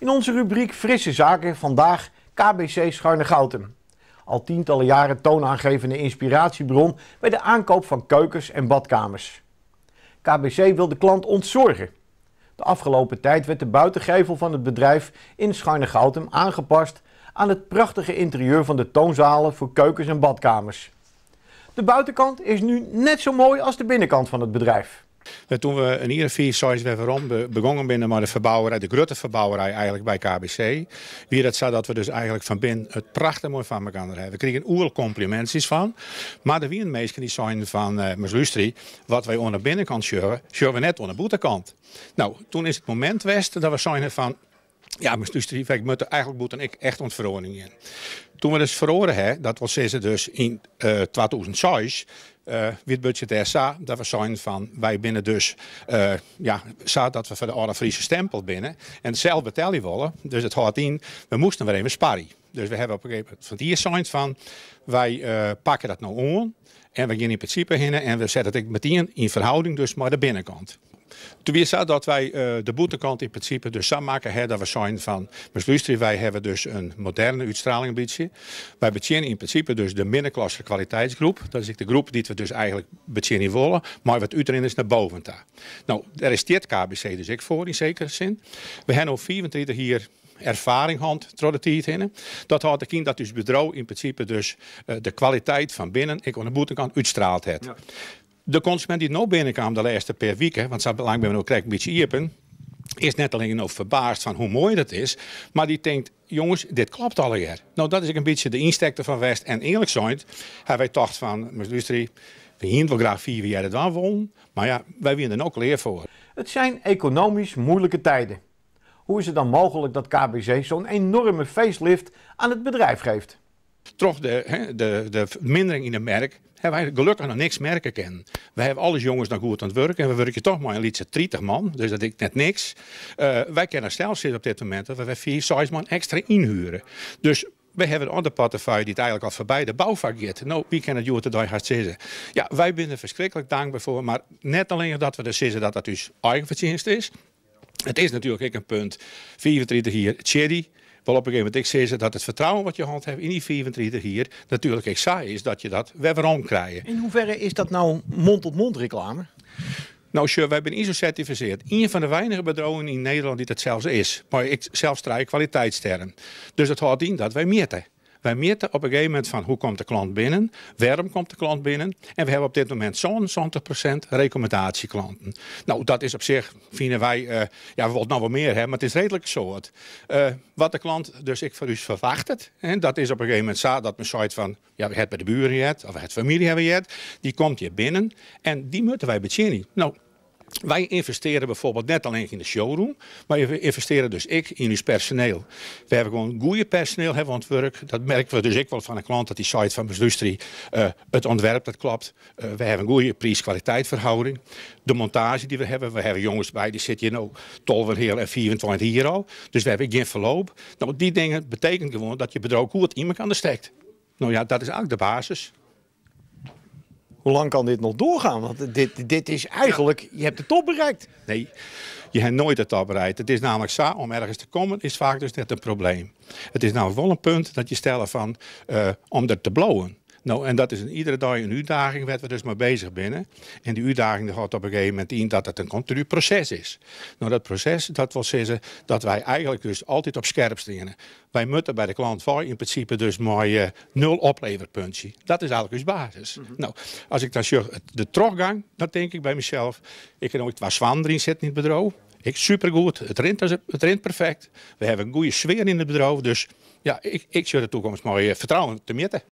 In onze rubriek Frisse Zaken vandaag KBC Scharnegouten. Al tientallen jaren toonaangevende inspiratiebron bij de aankoop van keukens en badkamers. KBC wil de klant ontzorgen. De afgelopen tijd werd de buitengevel van het bedrijf in Scharnegouten aangepast aan het prachtige interieur van de toonzalen voor keukens en badkamers. De buitenkant is nu net zo mooi als de binnenkant van het bedrijf. Eh, toen we in ieder vier sites weer begonnen binnen maar de verbouwerij, de grote verbouwerij eigenlijk bij KBC. Wie dat zei dat we dus eigenlijk van binnen het prachtig mooi van elkaar hebben. We kregen oer complimentjes van. Maar de wienmeesken die zijn van uh, wat wij onder binnenkant sjeuren, scheuren, we net onder de boetekant. Nou, toen is het moment west dat we zijn van ja, mijn ik moet eigenlijk moeten ik echt ontverordening in. Toen we dus verorden, dat was ze dus in uh, eh, 2006, uh, wit sa, dat we zijn van wij binnen dus, uh, ja, sa dat we voor de Orde Friese stempel binnen. En zelf betalen je willen, dus het houdt in, we moesten weer even sparren. Dus we hebben op een gegeven moment van die signs van wij eh, pakken dat nou aan. En we gaan in principe heen en we zetten het meteen in verhouding dus maar de binnenkant. Toen is dat dat wij eh, de boetekant in principe dus samen maken hè, dat we zijn van, luisteren, wij hebben dus een moderne uitstralingambitie. Wij betjenen in principe dus de middenklasse kwaliteitsgroep. Dat is de groep die we dus eigenlijk betjenen willen, maar wat erin is naar boven daar. Nou, daar is dit KBC dus ik voor in zekere zin. We hebben al 24 hier ervaring had door het tijd Dat houdt ik in dat dus bedrouw in principe dus eh, de kwaliteit van binnen ik aan de boetenkant uitstraalt heeft. De consument die nou binnenkwam de laatste per week, hè, want zo lang ben ik ook krijg een beetje iepen, is net alleen nog verbaasd van hoe mooi dat is, maar die denkt, jongens, dit klopt al alweer. Nou, dat is ik een beetje de insteek van West. En eerlijk zoiets. hebben wij dacht van, luisteren, we hier wel graag vier jaar het wonen, maar ja, wij winnen er ook leer voor. Het zijn economisch moeilijke tijden. Hoe is het dan mogelijk dat KBC zo'n enorme facelift aan het bedrijf geeft? Toch de, de, de vermindering in het merk hebben wij gelukkig nog niks merken kennen. Wij hebben alles jongens nog goed aan het werken. En we werken toch maar een liedje 30 man, dus dat is net niks. Eh, wij kennen zelfs op dit moment dat we vier size man extra inhuren. Dus we hebben een andere portefeuille die het eigenlijk al voorbij de bouwvak gaat. Nou, wie kan het jou today hard zeggen? Ja, wij zijn er verschrikkelijk dankbaar voor. Maar net alleen dat we er zitten dat dat dus eigen verdienst is. Het is natuurlijk ook een punt. 34 hier, Thierry. Wel op een gegeven moment, ik zei ze dat het vertrouwen wat je hand hebt in die 24 hier, natuurlijk ik saai is dat je dat weer krijgt. In hoeverre is dat nou mond-tot-mond reclame? Nou, sure, wij hebben ISO certificeerd. Een van de weinige bedrijven in Nederland die dat zelfs is. Maar ik zelf strijk kwaliteitssterren. Dus dat houdt in dat wij meten. Wij meten op een gegeven moment van hoe komt de klant binnen, waarom komt de klant binnen. En we hebben op dit moment zo'n 70% recommendatieklanten. Nou, dat is op zich, vinden wij, eh, ja, we willen nog wel meer hebben, maar het is redelijk soort. Eh, wat de klant dus ik voor u verwacht het, dat is op een gegeven moment zo dat men soort van, ja, we hebben bij de buren of het familie hebben het, die komt hier binnen en die moeten wij bedienen. Nou, wij investeren bijvoorbeeld net alleen in de showroom, maar we investeren dus ik in ons personeel. We hebben gewoon goede personeel hebben aan het werk. Dat merken we dus ik wel van een klant dat die site van Besdustrie eh, het ontwerp dat klopt. Eh, we hebben een goede prijs-kwaliteit verhouding. De montage die we hebben, we hebben jongens bij die zitten nou 12 heel en 24 hier al. Dus we hebben geen verloop. Nou, die dingen betekenen gewoon dat je hoe goed iemand aan de steekt. Nou ja, dat is eigenlijk de basis hoe lang kan dit nog doorgaan? Want dit, dit is eigenlijk, je hebt de top bereikt. Nee, je hebt nooit de top bereikt. Het is namelijk zo, om ergens te komen, is vaak dus net een probleem. Het is namelijk nou wel een punt dat je stelt van, eh, om er te blowen. Nou, en dat is een, iedere dag een uitdaging waar we dus maar bezig binnen. En die uitdaging gaat op een gegeven moment in dat het een continu proces is. Nou, dat proces, dat wil zeggen dat wij eigenlijk dus altijd op scherp staan. Wij moeten bij de klant voor in principe dus mooi eh, nul opleverpuntje. Dat is eigenlijk dus basis. Mhm. Nou, als ik dan zeg, de troggang, dat denk ik bij mezelf, ik heb ook waar zwan erin zit in het bedrijf. Ik supergoed, het rint, het rent perfect. We hebben een goede sfeer in het bedrijf, dus ja, ik, ik zie de toekomst mooi eh, vertrouwen te meten.